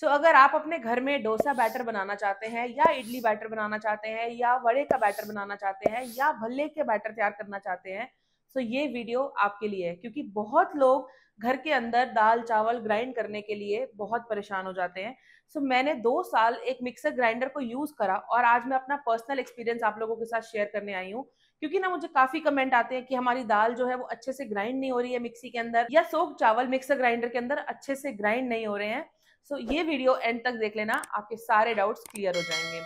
सो so, अगर आप अपने घर में डोसा बैटर बनाना चाहते हैं या इडली बैटर बनाना चाहते हैं या वड़े का बैटर बनाना चाहते हैं या भल्ले के बैटर तैयार करना चाहते हैं सो so ये वीडियो आपके लिए है क्योंकि बहुत लोग घर के अंदर दाल चावल ग्राइंड करने के लिए बहुत परेशान हो जाते हैं सो so, मैंने दो साल एक मिक्सर ग्राइंडर को यूज़ करा और आज मैं अपना पर्सनल एक्सपीरियंस आप लोगों के साथ शेयर करने आई हूँ क्योंकि ना मुझे काफ़ी कमेंट आते हैं कि हमारी दाल जो है वो अच्छे से ग्राइंड नहीं हो रही है मिक्सी के अंदर या सोख चावल मिक्सर ग्राइंडर के अंदर अच्छे से ग्राइंड नहीं हो रहे हैं सो ये वीडियो एंड तक देख लेना आपके सारे डाउट्स क्लियर हो जाएंगे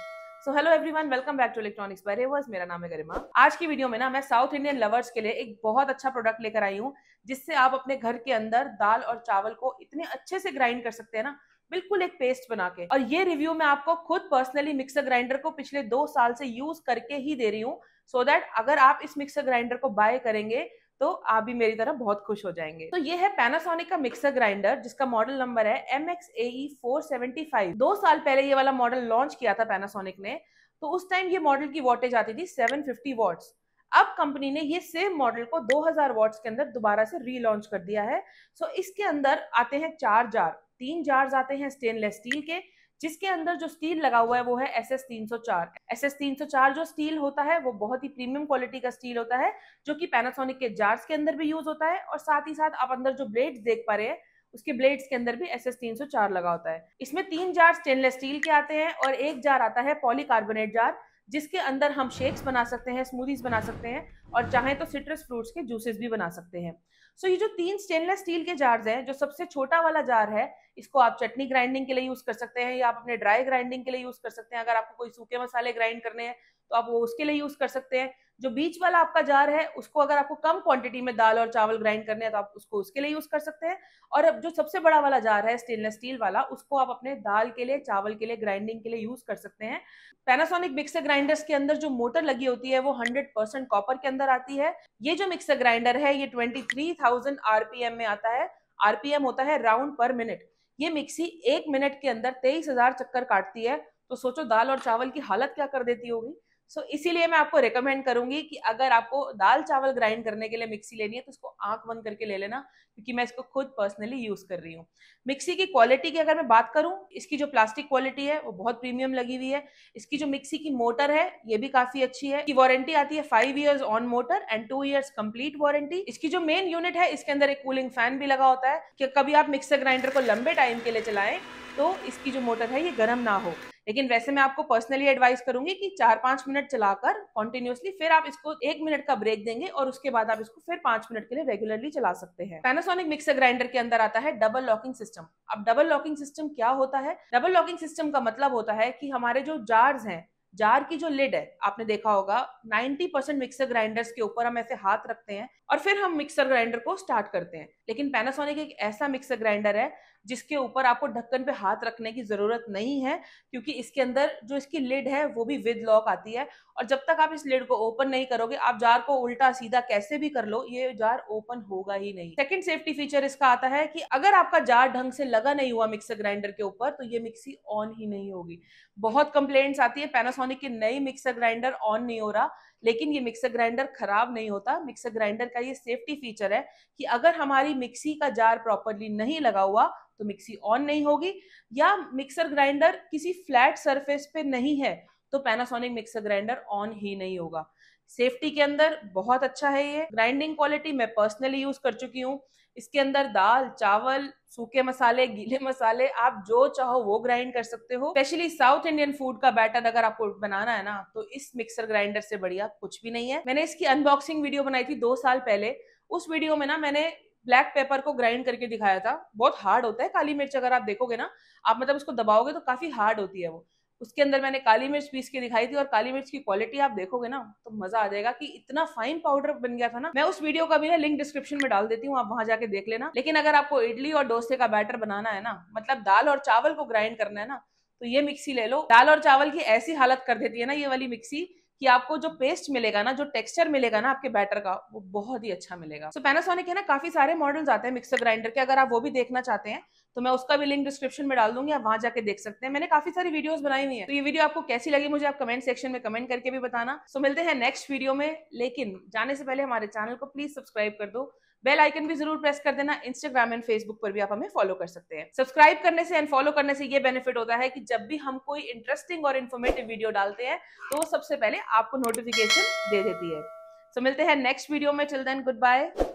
so hello everyone welcome back to electronics by रेवर्स मेरा नाम है गरिमा आज की वीडियो में ना मैं साउथ इंडियन लवर्स के लिए एक बहुत अच्छा प्रोडक्ट लेकर आई हूँ जिससे आप अपने घर के अंदर दाल और चावल को इतने अच्छे से ग्राइंड कर सकते हैं ना बिल्कुल एक पेस्ट बना के और ये रिव्यू मैं आपको खुद पर्सनली मिक्सर ग्राइंडर को पिछले दो साल से यूज करके ही दे रही हूँ सो so दैट अगर आप इस मिक्सर ग्राइंडर को बाय करेंगे तो आप भी मेरी तरह बहुत खुश हो जाएंगे तो ये है पैनासोनिक का मिक्सर ग्राइंडर जिसका मॉडल नंबर है एम एक्स e दो साल पहले ये वाला मॉडल लॉन्च किया था पैनासोनिक ने तो उस टाइम ये मॉडल की वॉटेज आती थी सेवन फिफ्टी वॉट्स अब कंपनी ने ये सेम मॉडल को 2000 वॉट्स के अंदर दोबारा से रीलॉन्च कर दिया है सो so, इसके अंदर आते हैं चार जार तीन जार्स आते हैं स्टेनलेस स्टील के जिसके अंदर जो स्टील लगा हुआ है वो है एस एस तीन सौ चार एस एस तीन सौ चार जो स्टील होता है वो बहुत ही प्रीमियम क्वालिटी का स्टील होता है जो कि पैनासोनिक के जार्स के अंदर भी यूज होता है और साथ ही साथ आप अंदर जो ब्लेड देख पा रहे हैं उसके ब्लेड्स के अंदर भी एस एस तीन सौ चार लगा होता है इसमें तीन जार स्टेनलेस स्टील के आते हैं और एक जार आता है पॉलीकार्बोनेट जार जिसके अंदर हम शेक्स बना सकते हैं स्मूदीज बना सकते हैं और चाहें तो सिट्रस फ्रूट्स के जूसेस भी बना सकते हैं सो so, ये जो तीन स्टेनलेस स्टील के जार्स हैं जो सबसे छोटा वाला जार है इसको आप चटनी ग्राइंडिंग के लिए यूज़ कर सकते हैं या आप अपने ड्राई ग्राइंडिंग के लिए यूज़ कर सकते हैं अगर आपको कोई सूखे मसाले ग्राइंड करने हैं तो आप वो उसके लिए यूज कर सकते हैं जो बीच वाला आपका जार है उसको अगर आपको कम क्वांटिटी में दाल और चावल ग्राइंड करने हैं तो आप उसको उसके लिए यूज कर सकते हैं और अब जो सबसे बड़ा वाला जार है स्टेनलेस स्टील वाला उसको आप अपने दाल के लिए चावल के लिए ग्राइंडिंग के लिए यूज कर सकते हैं पैनासोनिक मिक्सर ग्राइंडर्स के अंदर जो मोटर लगी होती है वो हंड्रेड परसेंट कॉपर के अंदर आती है ये जो मिक्सर ग्राइंडर है ये ट्वेंटी थ्री थाउजेंड आरपीएम में आता है आरपीएम होता है राउंड पर मिनट ये मिक्सी एक मिनट के अंदर तेईस हजार चक्कर काटती है तो सोचो दाल और चावल की हालत क्या कर देती होगी सो so, इसीलिए मैं आपको रिकमेंड करूंगी कि अगर आपको दाल चावल ग्राइंड करने के लिए मिक्सी लेनी है तो उसको आंख बंद करके ले लेना क्योंकि मैं इसको खुद पर्सनली यूज कर रही हूँ मिक्सी की क्वालिटी की अगर मैं बात करूँ इसकी जो प्लास्टिक क्वालिटी है वो बहुत प्रीमियम लगी हुई है इसकी जो मिक्सी की मोटर है ये भी काफी अच्छी है की वारंटी आती है five years on motor and two years complete warranty इसकी जो मेन यूनिट है इसके अंदर एक कूलिंग फैन भी लगा होता है कि कभी आप मिक्सर ग्राइंडर को लंबे टाइम के लिए चलाएं तो इसकी जो मोटर है ये गर्म ना हो लेकिन वैसे मैं आपको पर्सनली एडवाइस करूंगी कि चार पांच मिनट चलाकर कॉन्टिन्यूसली फिर आप इसको एक मिनट का ब्रेक देंगे और उसके बाद आप इसको फिर पांच मिनट के लिए रेगुलरली चला सकते हैं पैनासोनिक मिक्सर ग्राइंडर के अंदर आता है डबल लॉकिंग सिस्टम अब डबल लॉकिंग सिस्टम क्या होता है डबल लॉकिंग सिस्टम का मतलब होता है कि हमारे जो जार्स हैं जार की जो लिड है आपने देखा होगा 90 परसेंट मिक्सर ग्राइंडर्स के ऊपर हम ऐसे हाथ रखते हैं और फिर हम मिक्सर ग्राइंडर को स्टार्ट करते हैं लेकिन पैनासोनिक एक ऐसा मिक्सर ग्राइंडर है जिसके ऊपर आपको ढक्कन पे हाथ रखने की ज़रूरत नहीं है क्योंकि इसके अंदर जो इसकी लिड है वो भी विद लॉक आती है और जब तक आप इस लिड को ओपन नहीं करोगे आप जार को उल्टा सीधा कैसे भी कर लो ये जार ओपन होगा ही नहीं सेकेंड सेफ्टी फीचर इसका आता है कि अगर आपका जार ढंग से लगा नहीं हुआ मिक्सर ग्राइंडर के ऊपर तो ये मिक्सी ऑन ही नहीं होगी बहुत कंप्लेन्ट्स आती है पैनासोनिक के नई मिक्सर ग्राइंडर ऑन नहीं हो रहा लेकिन ये मिक्सर ग्राइंडर खराब नहीं होता मिक्सर ग्राइंडर का ये सेफ्टी फीचर है कि अगर हमारी मिक्सी का जार प्रॉपरली नहीं लगा हुआ तो मिक्सी ऑन नहीं होगी या मिक्सर ग्राइंडर किसी फ्लैट सरफेस पे नहीं है तो पैनासोनिक मिक्सर ग्राइंडर ऑन ही नहीं होगा सेफ्टी के अंदर बहुत अच्छा है ये ग्राइंडिंग क्वालिटी मैं पर्सनली यूज कर चुकी हूँ इसके अंदर दाल चावल सूखे मसाले गीले मसाले आप जो चाहो वो ग्राइंड कर सकते हो स्पेशली साउथ इंडियन फूड का बैटर अगर आपको बनाना है ना तो इस मिक्सर ग्राइंडर से बढ़िया कुछ भी नहीं है मैंने इसकी अनबॉक्सिंग वीडियो बनाई थी दो साल पहले उस वीडियो में ना मैंने ब्लैक पेपर को ग्राइंड करके दिखाया था बहुत हार्ड होता है काली मिर्च अगर आप देखोगे ना आप मतलब उसको दबाओगे तो काफी हार्ड होती है वो उसके अंदर मैंने काली मिर्च पीस के दिखाई थी और काली मिर्च की क्वालिटी आप देखोगे ना तो मजा आ जाएगा कि इतना फाइन पाउडर बन गया था ना मैं उस वीडियो का भी ना लिंक डिस्क्रिप्शन में डाल देती हूँ आप वहां जाके देख लेना लेकिन अगर आपको इडली और डोसे का बैटर बनाना है ना मतलब दाल और चावल को ग्राइंड करना है ना तो ये मिक्सी ले लो दाल और चावल की ऐसी हालत कर देती है ना ये वाली मिक्सी कि आपको जो पेस्ट मिलेगा ना जो टेक्सचर मिलेगा ना आपके बैटर का वो बहुत ही अच्छा मिलेगा सो पैनासोनिक है ना काफी सारे मॉडल्स आते हैं मिक्सर ग्राइंडर के अगर आप वो भी देखना चाहते हैं तो मैं उसका भी लिंक डिस्क्रिप्शन में डाल दूंगी आप वहां जाके देख सकते हैं मैंने काफी सारी वीडियोस बनाई हुई है तो ये वीडियो आपको कैसी लगी मुझे आप कमेंट सेक्शन में कमेंट करके भी बताना सो मिलते हैं नेक्स्ट वीडियो में लेकिन जाने से पहले हमारे चैनल को प्लीज सब्सक्राइब कर दो बेल आइकन भी जरूर प्रेस कर देना इंस्टाग्राम एंड फेसबुक पर भी आप हमें फॉलो कर सकते हैं सब्सक्राइब करने से एंड फॉलो करने से ये बेनिफिट होता है कि जब भी हम कोई इंटरेस्टिंग और इन्फॉर्मेटिव वीडियो डालते हैं तो सबसे पहले आपको नोटिफिकेशन दे देती है सो so, मिलते हैं नेक्स्ट वीडियो में टिल देन गुड बाय